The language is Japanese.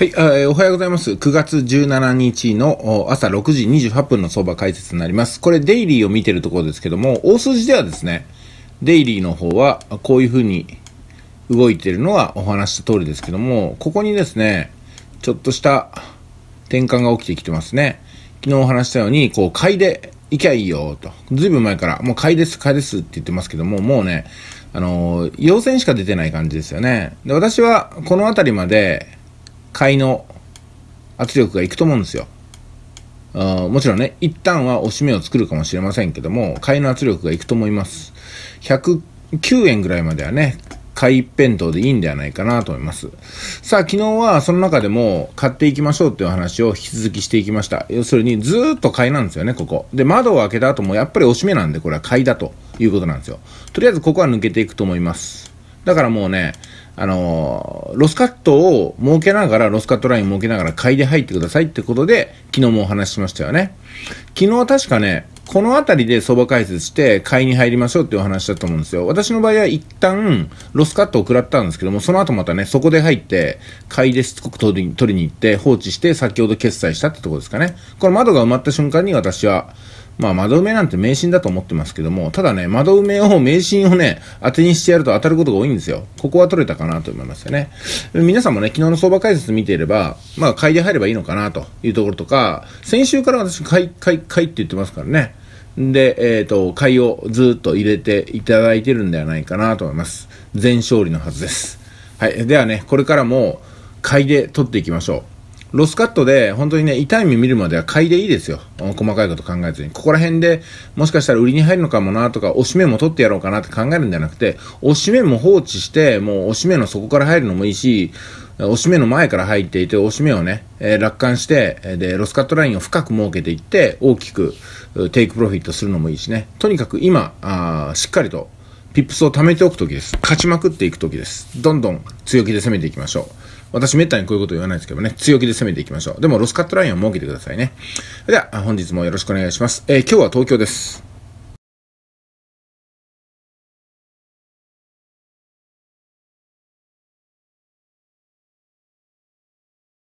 はい、えー、おはようございます。9月17日の朝6時28分の相場解説になります。これ、デイリーを見てるところですけども、大筋ではですね、デイリーの方は、こういうふうに動いてるのはお話した通りですけども、ここにですね、ちょっとした転換が起きてきてますね。昨日お話したように、こう、買いで行きゃいいよと。ずいぶん前から、もう買いです、買いですって言ってますけども、もうね、あのー、陽線しか出てない感じですよね。で、私はこの辺りまで、買いの圧力がいくと思うんですよ。あもちろんね、一旦は押し目を作るかもしれませんけども、買いの圧力がいくと思います。109円ぐらいまではね、買い一辺倒でいいんではないかなと思います。さあ、昨日はその中でも買っていきましょうっていう話を引き続きしていきました。要するにずっと買いなんですよね、ここ。で、窓を開けた後もやっぱり押し目なんで、これは買いだということなんですよ。とりあえずここは抜けていくと思います。だからもうね、あの、ロスカットを設けながら、ロスカットラインを設けながら買いで入ってくださいってことで、昨日もお話ししましたよね。昨日は確かね、この辺りで相場解説して買いに入りましょうっていうお話だと思うんですよ。私の場合は一旦ロスカットを食らったんですけども、その後またね、そこで入って、買いでしつこく取りに行って放置して先ほど決済したってとこですかね。この窓が埋まった瞬間に私は、まあ、窓埋めなんて迷信だと思ってますけども、ただね、窓埋めを、迷信をね、当てにしてやると当たることが多いんですよ。ここは取れたかなと思いますよね。皆さんもね、昨日の相場解説見ていれば、まあ、買いで入ればいいのかなというところとか、先週から私、買い、買い、買いって言ってますからね。で、えっ、ー、と、買いをずっと入れていただいてるんではないかなと思います。全勝利のはずです。はい。ではね、これからも、買いで取っていきましょう。ロスカットで、本当にね、痛い目見るまでは買いでいいですよ。細かいこと考えずに。ここら辺で、もしかしたら売りに入るのかもなとか、押し目も取ってやろうかなって考えるんじゃなくて、押し目も放置して、もう押し目の底から入るのもいいし、押し目の前から入っていて、押し目をね、えー、楽観して、で、ロスカットラインを深く設けていって、大きく、テイクプロフィットするのもいいしね。とにかく今、あしっかりとピップスを貯めておくときです。勝ちまくっていくときです。どんどん強気で攻めていきましょう。私、めったにこういうこと言わないですけどね、強気で攻めていきましょう。でも、ロスカットラインを設けてくださいね。では、本日もよろしくお願いします。えー、今日は東京です。